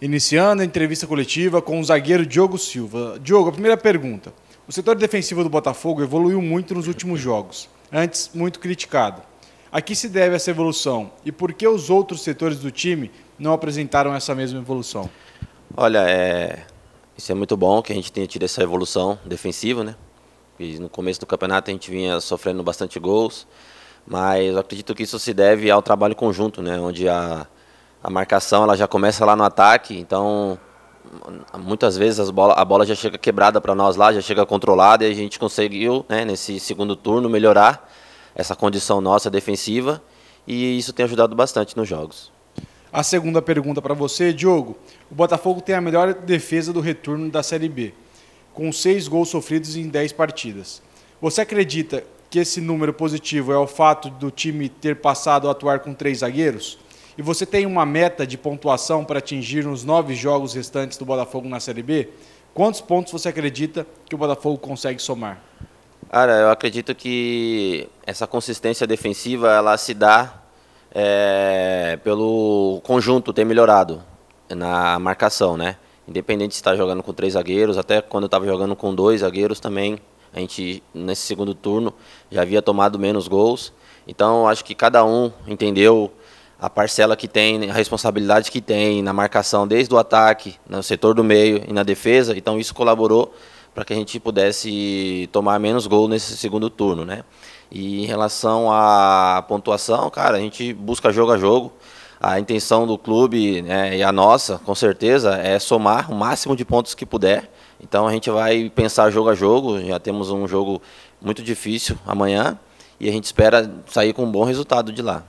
Iniciando a entrevista coletiva com o zagueiro Diogo Silva. Diogo, a primeira pergunta. O setor defensivo do Botafogo evoluiu muito nos últimos jogos, antes muito criticado. A que se deve essa evolução e por que os outros setores do time não apresentaram essa mesma evolução? Olha, é... isso é muito bom que a gente tenha tido essa evolução defensiva, né? E no começo do campeonato a gente vinha sofrendo bastante gols, mas eu acredito que isso se deve ao trabalho conjunto, né? Onde a a marcação ela já começa lá no ataque, então muitas vezes bola, a bola já chega quebrada para nós lá, já chega controlada e a gente conseguiu, né, nesse segundo turno, melhorar essa condição nossa defensiva e isso tem ajudado bastante nos jogos. A segunda pergunta para você, Diogo. O Botafogo tem a melhor defesa do retorno da Série B, com seis gols sofridos em dez partidas. Você acredita que esse número positivo é o fato do time ter passado a atuar com três zagueiros? e você tem uma meta de pontuação para atingir nos nove jogos restantes do Botafogo na Série B, quantos pontos você acredita que o Botafogo consegue somar? Cara, eu acredito que essa consistência defensiva ela se dá é, pelo conjunto ter melhorado na marcação, né? Independente de estar tá jogando com três zagueiros, até quando eu estava jogando com dois zagueiros também, a gente nesse segundo turno já havia tomado menos gols. Então acho que cada um entendeu a parcela que tem, a responsabilidade que tem na marcação desde o ataque, no setor do meio e na defesa. Então isso colaborou para que a gente pudesse tomar menos gol nesse segundo turno, né? E em relação à pontuação, cara, a gente busca jogo a jogo. A intenção do clube né, e a nossa, com certeza, é somar o máximo de pontos que puder. Então a gente vai pensar jogo a jogo. Já temos um jogo muito difícil amanhã e a gente espera sair com um bom resultado de lá.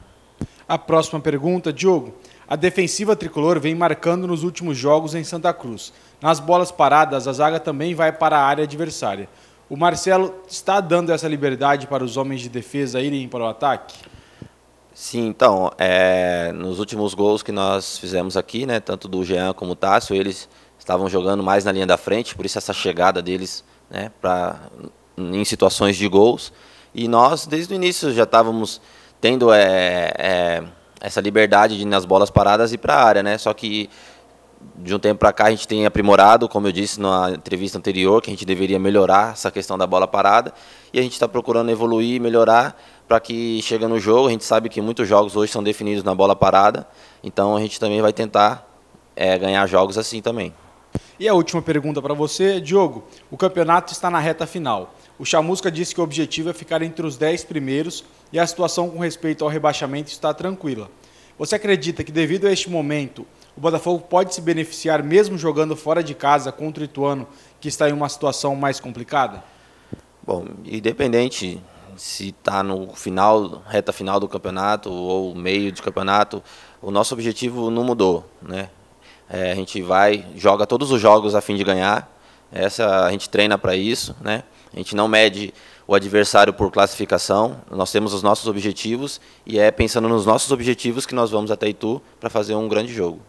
A próxima pergunta, Diogo. A defensiva tricolor vem marcando nos últimos jogos em Santa Cruz. Nas bolas paradas, a zaga também vai para a área adversária. O Marcelo está dando essa liberdade para os homens de defesa irem para o ataque? Sim, então, é, nos últimos gols que nós fizemos aqui, né, tanto do Jean como do Tássio, eles estavam jogando mais na linha da frente, por isso essa chegada deles né, pra, em situações de gols. E nós, desde o início, já estávamos tendo é, é, essa liberdade de ir nas bolas paradas e para a área, né? Só que de um tempo para cá a gente tem aprimorado, como eu disse na entrevista anterior, que a gente deveria melhorar essa questão da bola parada e a gente está procurando evoluir, melhorar para que chega no jogo. A gente sabe que muitos jogos hoje são definidos na bola parada, então a gente também vai tentar é, ganhar jogos assim também. E a última pergunta para você, Diogo. O campeonato está na reta final. O Chamusca disse que o objetivo é ficar entre os 10 primeiros e a situação com respeito ao rebaixamento está tranquila. Você acredita que, devido a este momento, o Botafogo pode se beneficiar mesmo jogando fora de casa contra o Ituano, que está em uma situação mais complicada? Bom, independente se está no final, reta final do campeonato ou meio de campeonato, o nosso objetivo não mudou, né? É, a gente vai, joga todos os jogos a fim de ganhar. Essa a gente treina para isso, né? A gente não mede o adversário por classificação. Nós temos os nossos objetivos e é pensando nos nossos objetivos que nós vamos até Itu para fazer um grande jogo.